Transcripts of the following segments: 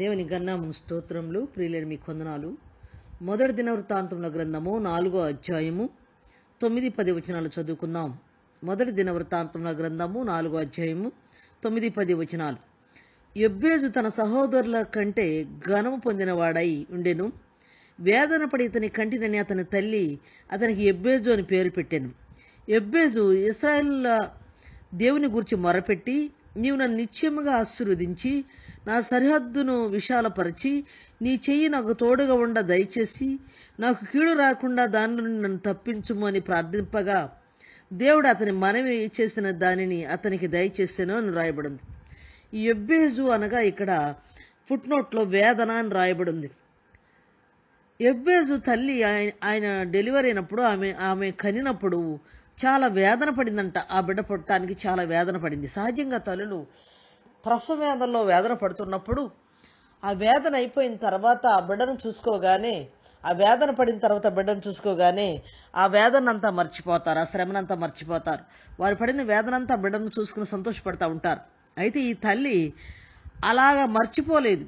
దేవుని గన్నాము స్తోత్రములు ప్రియులేని మీ కొందనాలు మొదటి వృత్తాంతముల గ్రంథము నాలుగో అధ్యాయము తొమ్మిది పది వచనాలు చదువుకుందాం మొదటి వృత్తాంతముల గ్రంథము నాలుగో అధ్యాయము తొమ్మిది పది వచనాలు ఎబ్బేజు తన సహోదరుల కంటే ఘనము పొందినవాడై ఉండెను వేదన పడి ఇతని కంటినని అతని తల్లి అతనికి ఎబ్బేజు అని పేరు పెట్టాను ఎబ్బేజు ఇస్రాయల్ దేవుని గురించి మొరపెట్టి నీవు నన్ను నిత్యముగా ఆశీర్వదించి నా సరిహద్దును విశాలపరిచి నీ చెయ్యి నాకు తోడుగా ఉండ దయచేసి నాకు కీడు రాకుండా దాని నుండి నన్ను తప్పించుము అని ప్రార్థింపగా దేవుడు అతని మనవి చేసిన దానిని అతనికి దయచేసాను అని రాయబడింది ఈ ఎబ్బేజు అనగా ఇక్కడ ఫుట్నోట్లో వేదన అని రాయబడింది ఎబ్బేజు తల్లి ఆయన డెలివరీ అయినప్పుడు ఆమె ఆమె కనినప్పుడు చాలా వేదన పడిందంట ఆ బిడ్డ పుట్టడానికి చాలా వేదన పడింది సహజంగా తల్లులు ప్రసవేదనలో వేదన పడుతున్నప్పుడు ఆ వేదన అయిపోయిన తర్వాత ఆ బిడ్డను చూసుకోగానే ఆ వేదన పడిన తర్వాత బిడ్డను చూసుకోగానే ఆ వేదనంతా మర్చిపోతారు ఆ శ్రమనంతా మర్చిపోతారు వారు పడిన వేదనంతా బిడ్డను చూసుకుని సంతోషపడతా ఉంటారు అయితే ఈ తల్లి అలాగా మర్చిపోలేదు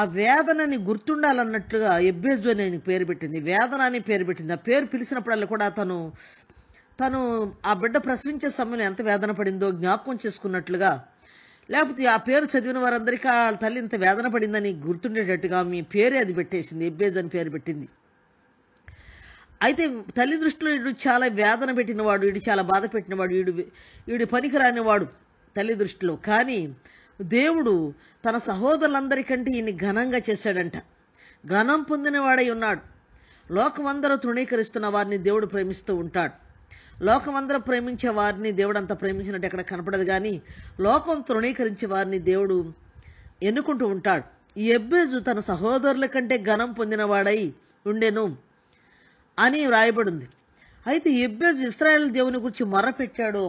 ఆ వేదనని గుర్తుండాలన్నట్లుగా ఎబ్బేజు అని పేరు పెట్టింది వేదన అని పేరు పెట్టింది ఆ పేరు పిలిచినప్పుడల్లా కూడా తను తను ఆ బిడ్డ ప్రసవించే సమయంలో ఎంత వేదన పడిందో జ్ఞాపకం చేసుకున్నట్లుగా లేకపోతే ఆ పేరు చదివిన వారందరికీ ఆ తల్లి ఇంత వేదన పడిందని గుర్తుండేటట్టుగా మీ పేరే అది పెట్టేసింది ఎబ్బేజ్ అని పేరు పెట్టింది అయితే తల్లి దృష్టిలో వీడు చాలా వేదన పెట్టినవాడు వీడు చాలా బాధ పెట్టినవాడు వీడు వీడి పనికిరానివాడు తల్లి దృష్టిలో కానీ దేవుడు తన సహోదరులందరికంటే ఈయన్ని ఘనంగా చేశాడంట ఘనం పొందినవాడై ఉన్నాడు లోకమందరూ తృణీకరిస్తున్న వారిని దేవుడు ప్రేమిస్తూ ఉంటాడు లోకమందరూ ప్రేమించే వారిని దేవుడు అంత ప్రేమించినట్టు ఎక్కడ కనపడదు కానీ లోకం తృణీకరించే వారిని దేవుడు ఎన్నుకుంటూ ఉంటాడు ఈ ఎబ్బేజు తన సహోదరుల కంటే ఘనం పొందినవాడై ఉండెను అని వ్రాయబడింది అయితే ఎబ్బేజు ఇస్రాయల్ దేవుని గురించి మొరపెట్టాడు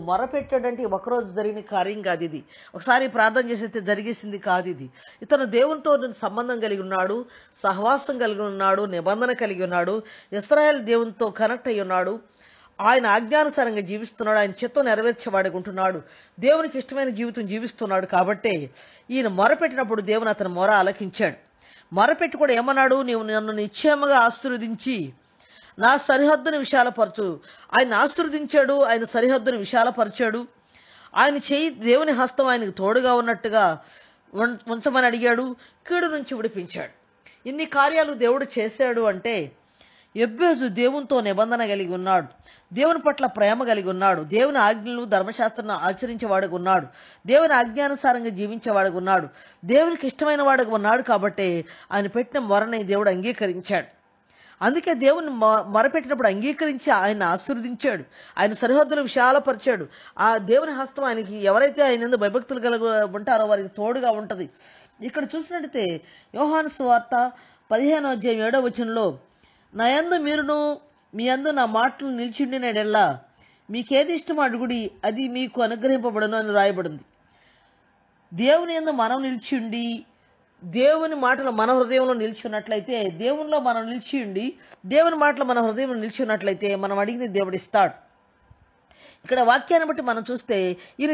అంటే ఒకరోజు జరిగిన కార్యం కాదు ఇది ఒకసారి ప్రార్థన చేసేస్తే జరిగేసింది కాదు ఇది ఇతను దేవునితో సంబంధం కలిగి ఉన్నాడు సహవాసం కలిగి ఉన్నాడు నిబంధన కలిగి ఉన్నాడు ఇస్రాయల్ దేవునితో కనెక్ట్ అయి ఉన్నాడు ఆయన ఆజ్ఞానుసారంగా జీవిస్తున్నాడు ఆయన చిత్తం నెరవేర్చేవాడిగా దేవునికి ఇష్టమైన జీవితం జీవిస్తున్నాడు కాబట్టే ఈయన మొరపెట్టినప్పుడు దేవుని అతను మొర ఆలకించాడు మొరపెట్టి కూడా ఏమన్నాడు నీవు నన్ను నిశ్చయముగా ఆశీర్వదించి నా సరిహద్దుని విశాలపరచు ఆయన ఆశీర్వదించాడు ఆయన సరిహద్దుని విశాలపరిచాడు ఆయన చేయి దేవుని హస్తం ఆయనకు తోడుగా ఉన్నట్టుగా ఉంచమని అడిగాడు కీడు నుంచి విడిపించాడు ఇన్ని కార్యాలు దేవుడు చేశాడు అంటే ఎబ్బేజు దేవునితో నిబంధన కలిగి ఉన్నాడు దేవుని పట్ల ప్రేమ కలిగి ఉన్నాడు దేవుని ఆజ్ఞలు ధర్మశాస్త్రాన్ని ఆచరించేవాడుగా ఉన్నాడు దేవుని ఆజ్ఞానుసారంగా జీవించేవాడుగా ఉన్నాడు దేవునికి ఇష్టమైన వాడుగా ఉన్నాడు కాబట్టి ఆయన పెట్టిన మొరని దేవుడు అంగీకరించాడు అందుకే దేవుని మొరపెట్టినప్పుడు అంగీకరించి ఆయన ఆశీర్వదించాడు ఆయన సరిహద్దులు విశాలపరిచాడు ఆ దేవుని హస్తం ఆయనకి ఎవరైతే ఆయన భయభక్తులు కలిగి ఉంటారో వారికి తోడుగా ఉంటుంది ఇక్కడ చూసినట్టయితే యోహాను సువార్త పదిహేను అధ్యాయం ఏడో వచనంలో నాయందు మీరును మీ అందు నా మాటలు నిలిచిండినడెల్లా మీకేది ఇష్టం అడుగుడి అది మీకు అనుగ్రహింపబడను అని రాయబడింది దేవుని ఎందు మనం నిలిచి ఉండి దేవుని మాటలు మన హృదయంలో నిలిచి ఉన్నట్లయితే దేవునిలో మనం నిలిచి ఉండి దేవుని మాటలు మన హృదయంలో నిలిచి ఉన్నట్లయితే మనం అడిగింది దేవుడు ఇస్తాడు ఇక్కడ వాక్యాన్ని బట్టి మనం చూస్తే ఈయన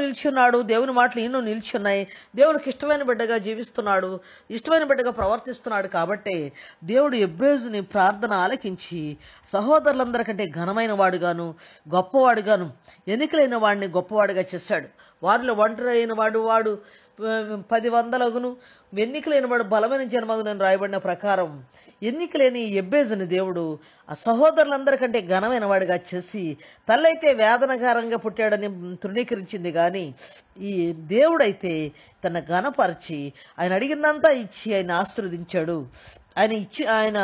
నిలిచి ఉన్నాడు దేవుని మాటలు ఈయన ఉన్నాయి దేవునికి ఇష్టమైన బిడ్డగా జీవిస్తున్నాడు ఇష్టమైన బిడ్డగా ప్రవర్తిస్తున్నాడు కాబట్టి దేవుడు ఎబ్బేజుని ప్రార్థన ఆలకించి సహోదరులందరికంటే ఘనమైన వాడుగాను గొప్పవాడుగాను ఎన్నికలైన వాడిని గొప్పవాడుగా చేశాడు వారిలో ఒంటరి అయిన వాడు వాడు పది వందలగును ఎన్నికలేని వాడు బలమైన అని రాయబడిన ప్రకారం ఎన్నికలేని ఎబ్బేజుని దేవుడు ఆ సహోదరులందరికంటే ఘనమైన వాడిగా చేసి తల్లైతే వేదనకారంగా పుట్టాడని తృణీకరించింది కానీ ఈ దేవుడైతే తన ఘనపరిచి ఆయన అడిగిందంతా ఇచ్చి ఆయన ఆశీర్వదించాడు ఆయన ఇచ్చి ఆయన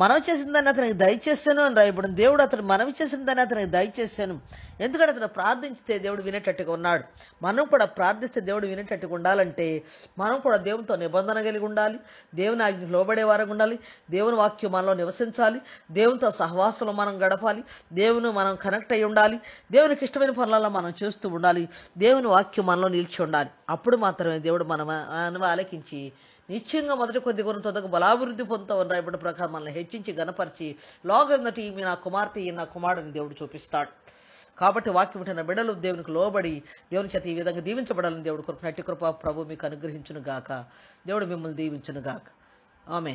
మనవి చేసిన దాన్ని అతనికి దయచేస్తాను అని రాయబడింది దేవుడు అతను మనవి చేసిన దాన్ని అతనికి దయచేస్తాను ఎందుకంటే అతను ప్రార్థించితే దేవుడు వినేటట్టుగా ఉన్నాడు మనం కూడా ప్రార్థిస్తే దేవుడు వినేటట్టుగా ఉండాలంటే మనం కూడా దేవునితో నిబంధన కలిగి ఉండాలి దేవుని ఆజ్ఞ లోబడే వారంగా ఉండాలి దేవుని వాక్యం మనలో నివసించాలి దేవునితో సహవాసంలో మనం గడపాలి దేవుని మనం కనెక్ట్ అయి ఉండాలి దేవునికి ఇష్టమైన పనులలో మనం చేస్తూ ఉండాలి దేవుని వాక్యం మనలో నిలిచి ఉండాలి అప్పుడు మాత్రమే దేవుడు మన ఆలకించి నిశ్చయంగా మొదటి కొద్ది తొందరకు బలాభివృద్ధి పొందుతామని రాయబడి ప్రకారం మనల్ని హెచ్చించి గనపరిచి లోగన్నటి ఈమె నా కుమార్తె ఈ నా కుమారుడిని దేవుడు చూపిస్తాడు కాబట్టి వాక్య వింటున్న బిడలు దేవునికి లోబడి దేవుని చేత ఈ విధంగా దీవించబడాలని దేవుడు కృప నటి కృప ప్రభు మీకు అనుగ్రహించును గాక దేవుడు మిమ్మల్ని దీవించును గాక ఆమె